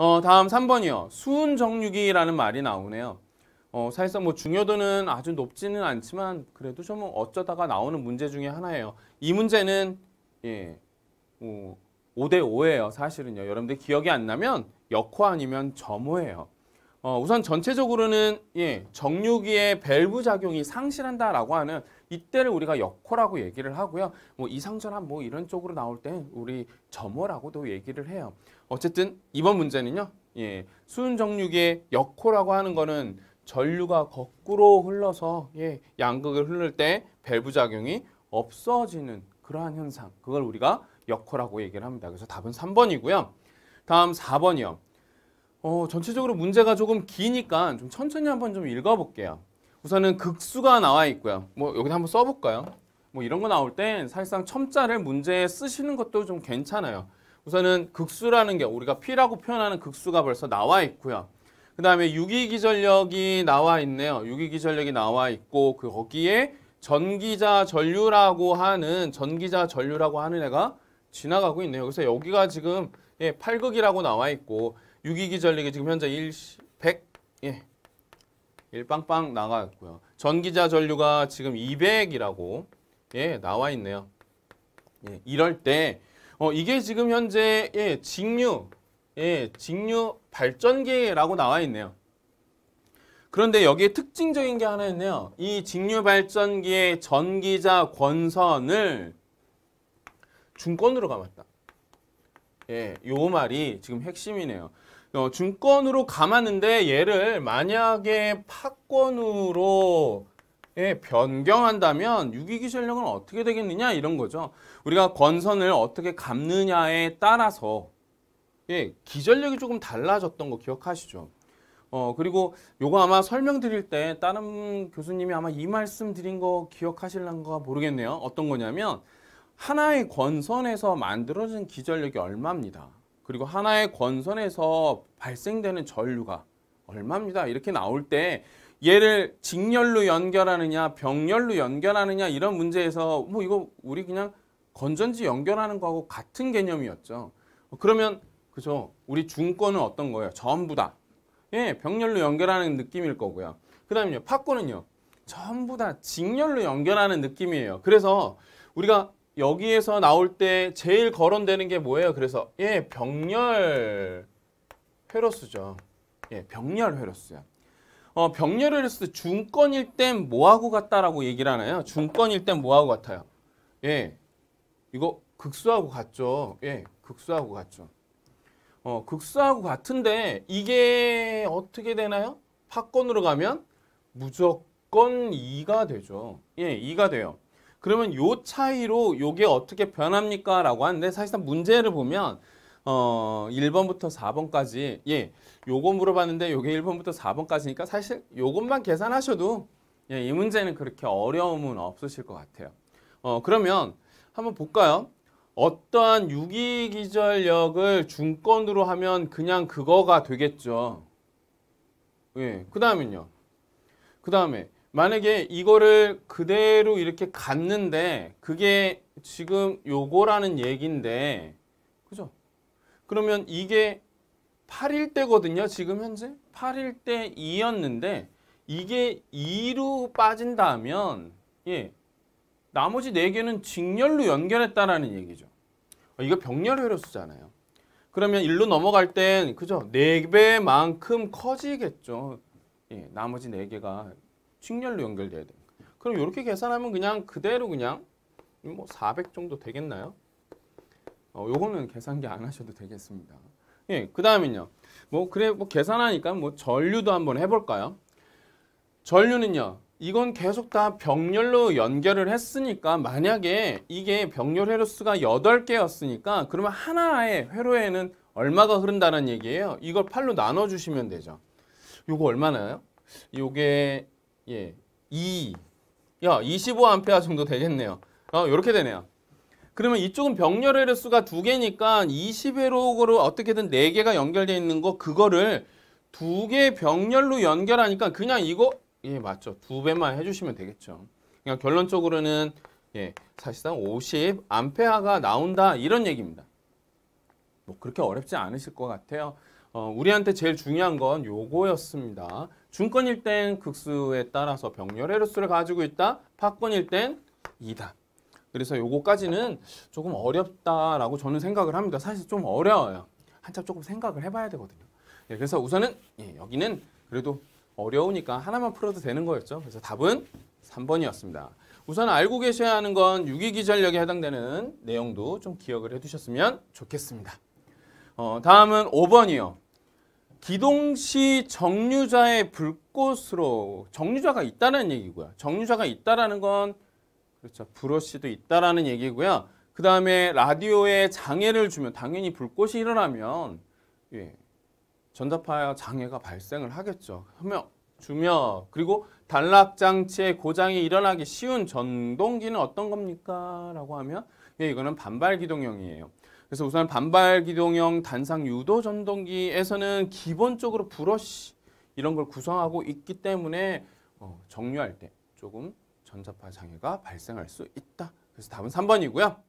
어, 다음 3번이요. 수은 정유기라는 말이 나오네요. 어, 사실상 뭐 중요도는 아주 높지는 않지만 그래도 좀 어쩌다가 나오는 문제 중에 하나예요. 이 문제는 예, 오, 5대 5예요. 사실은요. 여러분들 기억이 안 나면 역호 아니면 점호예요. 어, 우선 전체적으로는 예, 정류기의 밸브 작용이 상실한다라고 하는 이때를 우리가 역호라고 얘기를 하고요. 뭐 이상전환 뭐 이런 쪽으로 나올 때 우리 점호라고도 얘기를 해요. 어쨌든 이번 문제는요. 예, 수은 정류기의 역호라고 하는 거는 전류가 거꾸로 흘러서 예, 양극을 흐를 때 밸브 작용이 없어지는 그러한 현상. 그걸 우리가 역호라고 얘기를 합니다. 그래서 답은 3번이고요. 다음 4번이요. 어, 전체적으로 문제가 조금 기니까 좀 천천히 한번 좀 읽어볼게요. 우선은 극수가 나와 있고요. 뭐 여기다 한 번 써볼까요? 뭐 이런 거 나올 땐 사실상 첨자를 문제에 쓰시는 것도 좀 괜찮아요. 우선은 극수라는 게 우리가 P라고 표현하는 극수가 벌써 나와 있고요. 그 다음에 유기기전력이 나와 있네요. 유기기전력이 나와 있고 그 거기에 전기자 전류라고 하는 전기자 전류라고 하는 애가 지나가고 있네요. 그래서 여기가 지금 예, 8극이라고 나와 있고 6이기 전력이 지금 현재 1, 100, 예. 1 빵빵 나갔고요. 전기자 전류가 지금 200이라고 예, 나와 있네요. 예, 이럴 때 어, 이게 지금 현재 예, 직류 예, 직류 발전기라고 나와 있네요. 그런데 여기에 특징적인 게 하나 있네요. 이 직류 발전기의 전기자 권선을 중권으로 감았다. 예, 요 말이 지금 핵심이네요. 어, 증권으로 감았는데 얘를 만약에 파권으로 예, 변경한다면 유기기 전력은 어떻게 되겠느냐 이런 거죠. 우리가 권선을 어떻게 갚느냐에 따라서 예, 기전력이 조금 달라졌던 거 기억하시죠? 어, 그리고 요거 아마 설명드릴 때 다른 교수님이 아마 이 말씀 드린 거 기억하실란가 모르겠네요. 어떤 거냐면 하나의 권선에서 만들어진 기전력이 얼마입니다. 그리고 하나의 권선에서 발생되는 전류가 얼마입니다. 이렇게 나올 때 얘를 직렬로 연결하느냐 병렬로 연결하느냐 이런 문제에서 뭐 이거 우리 그냥 건전지 연결하는 거하고 같은 개념이었죠. 그러면 그죠. 우리 중권은 어떤 거예요? 전부 다. 예, 병렬로 연결하는 느낌일 거고요. 그 다음에 요 파권은요. 전부 다 직렬로 연결하는 느낌이에요. 그래서 우리가 여기에서 나올 때 제일 거론되는 게 뭐예요? 그래서 예, 병렬 회로수죠. 예, 병렬 회로수야. 어, 병렬 회로수 중권일 땐 뭐하고 같다라고 얘기를 하나요? 중권일 땐 뭐하고 같아요? 예. 이거 극수하고 같죠. 예. 극수하고 같죠. 어, 극수하고 같은데 이게 어떻게 되나요? 파권으로 가면 무조건 2가 되죠. 예, 2가 돼요. 그러면 요 차이로 요게 어떻게 변합니까? 라고 하는데 사실상 문제를 보면 어 1번부터 4번까지 예 요거 물어봤는데 요게 1번부터 4번까지니까 사실 요것만 계산하셔도 예, 이 문제는 그렇게 어려움은 없으실 것 같아요. 어 그러면 한번 볼까요? 어떠한 유기기절력을 중건으로 하면 그냥 그거가 되겠죠. 예, 그 다음은요. 그 다음에 만약에 이거를 그대로 이렇게 갔는데 그게 지금 요거라는 얘기인데 그죠? 그러면 이게 8일 때거든요. 지금 현재 8일 때 2였는데 이게 2로 빠진다면 예 나머지 4개는 직렬로 연결했다라는 얘기죠. 어, 이거 병렬 회로수잖아요. 그러면 1로 넘어갈 땐 그죠? 4배만큼 커지겠죠. 예, 나머지 4개가 직렬로 연결돼야 됩니다. 그럼 이렇게 계산하면 그냥 그대로 그냥 뭐 400 정도 되겠나요? 어, 요거는 계산기 안 하셔도 되겠습니다. 예, 그 다음은요. 뭐 그래 뭐 계산하니까 뭐 전류도 한번 해볼까요? 전류는요. 이건 계속 다 병렬로 연결을 했으니까 만약에 이게 병렬 회로수가 8개였으니까 그러면 하나의 회로에는 얼마가 흐른다는 얘기예요. 이걸 8로 나눠주시면 되죠. 요거 얼마나요? 요게 예, 2. 야, 25A 정도 되겠네요. 어, 이렇게 되네요. 그러면 이쪽은 병렬 회수가두 개니까 2 0회로 어떻게든 네 개가 연결되어 있는 거 그거를 두 개 병렬로 연결하니까 그냥 이거 예 맞죠 두 배만 해주시면 되겠죠. 그냥 결론적으로는 예 사실상 50 암페아가 나온다 이런 얘기입니다. 뭐 그렇게 어렵지 않으실 것 같아요. 어, 우리한테 제일 중요한 건 요거였습니다. 중권일 땐 극수에 따라서 병렬의 루수를 가지고 있다. 파권일 땐 2다. 그래서 요거까지는 조금 어렵다라고 저는 생각을 합니다. 사실 좀 어려워요. 한참 조금 생각을 해봐야 되거든요. 예, 그래서 우선은 예, 여기는 그래도 어려우니까 하나만 풀어도 되는 거였죠. 그래서 답은 3번이었습니다. 우선 알고 계셔야 하는 건 유기기전력에 해당되는 내용도 좀 기억을 해두셨으면 좋겠습니다. 어, 다음은 5번이요. 기동시 정류자의 불꽃으로 정류자가 있다는 얘기고요. 정류자가 있다라는 건 그렇죠. 브러쉬도 있다라는 얘기고요. 그 다음에 라디오에 장애를 주면 당연히 불꽃이 일어나면 예, 전자파 장애가 발생을 하겠죠. 하며 주며 그리고 단락장치에 고장이 일어나기 쉬운 전동기는 어떤 겁니까? 라고 하면 예, 이거는 반발기동형이에요. 그래서 우선 반발 기동형 단상 유도 전동기에서는 기본적으로 브러쉬 이런 걸 구성하고 있기 때문에 어, 정류할 때 조금 전자파 장애가 발생할 수 있다. 그래서 답은 3번이고요.